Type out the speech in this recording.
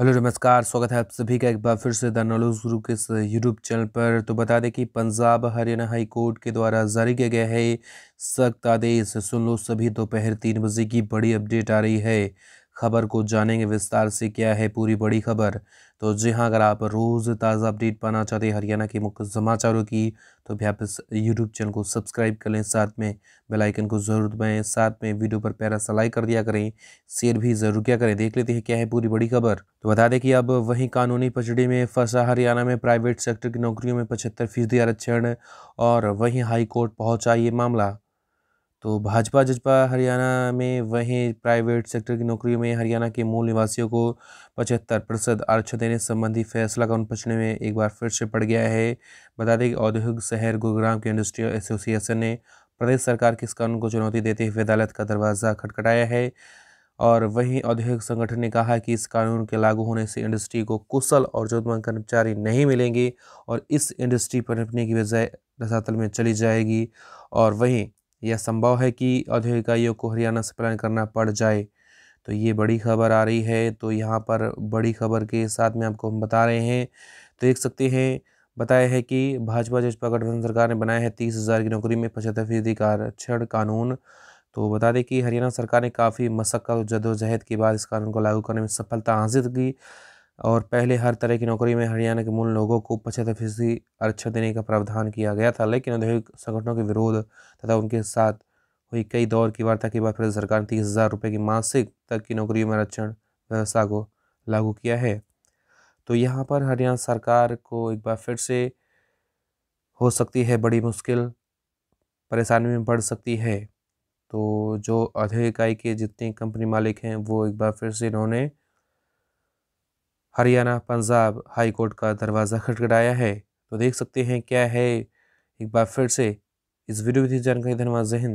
hello नमस्कार स्वागत है आप सभी का एक बार फिर से द नॉलेज गुरु के यूट्यूब चैनल पर तो बता दें कि पंजाब हरियाणा हाई कोर्ट के द्वारा जारी किया गया है सख्त आदेश सुन लो सभी दोपहर तीन बजे की बड़ी अपडेट आ रही है खबर को जानेंगे विस्तार से क्या है पूरी बड़ी खबर तो जी हाँ अगर आप रोज़ ताज़ा अपडेट पाना चाहते हैं हरियाणा के मुख्य समाचारों की तो भी आप इस यूट्यूब चैनल को सब्सक्राइब कर लें साथ में बेल आइकन को ज़रूर दबाएं साथ में वीडियो पर पैरा सलाई कर दिया करें शेयर भी ज़रूर किया करें देख लेते हैं क्या है पूरी बड़ी खबर तो बता दें कि अब वहीं कानूनी पचड़ी में फंसा हरियाणा में प्राइवेट सेक्टर की नौकरियों में पचहत्तर फीसदी आरक्षण और वहीं हाईकोर्ट पहुँचा ये मामला तो भाजपा जजपा हरियाणा में वहीं प्राइवेट सेक्टर की नौकरियों में हरियाणा के मूल निवासियों को पचहत्तर प्रतिशत आरक्षण देने संबंधी फैसला का उनपचने में एक बार फिर से पड़ गया है बता दें कि औद्योगिक शहर गुरुग्राम के इंडस्ट्रियल एसोसिएशन ने प्रदेश सरकार के इस कानून को चुनौती देते हुए अदालत का दरवाज़ा खटखटाया है और वहीं औद्योगिक संगठन ने कहा कि इस कानून के लागू होने से इंडस्ट्री को कुशल और जरूरतमंद कर्मचारी नहीं मिलेंगे और इस इंडस्ट्री पर निपटने की बजाय रसातल में चली जाएगी और वहीं यह संभव है कि औद्योगिक इकाइयों को हरियाणा से पलायन करना पड़ जाए तो ये बड़ी खबर आ रही है तो यहाँ पर बड़ी खबर के साथ में आपको हम बता रहे हैं तो देख सकते हैं बताया है कि भाजपा जसपा गठबंधन सरकार ने बनाया है तीस हज़ार की नौकरी में पचहत्तर फीसदी का आरक्षण कानून तो बता दें कि हरियाणा सरकार ने काफ़ी मशक्क़त और जदोजहद के बाद इस कानून को लागू करने में सफलता हासिल की और पहले हर तरह की नौकरी में हरियाणा के मूल लोगों को पचहत्तर फीसदी आरक्षण देने का प्रावधान किया गया था लेकिन औद्योगिक संगठनों के विरोध तथा उनके साथ हुई कई दौर की वार्ता के बाद फिर सरकार ने तीस हज़ार रुपये की मासिक तक की नौकरियों में आरक्षण व्यवस्था को लागू किया है तो यहाँ पर हरियाणा सरकार को एक बार फिर से हो सकती है बड़ी मुश्किल परेशानी में बढ़ सकती है तो जो अधे इकाई के जितने कंपनी मालिक हैं वो एक बार फिर से इन्होंने हरियाणा पंजाब हाई कोर्ट का दरवाज़ा खटखटाया है तो देख सकते हैं क्या है एक बार फिर से इस वीडियो की जानकारी धनबाद जहन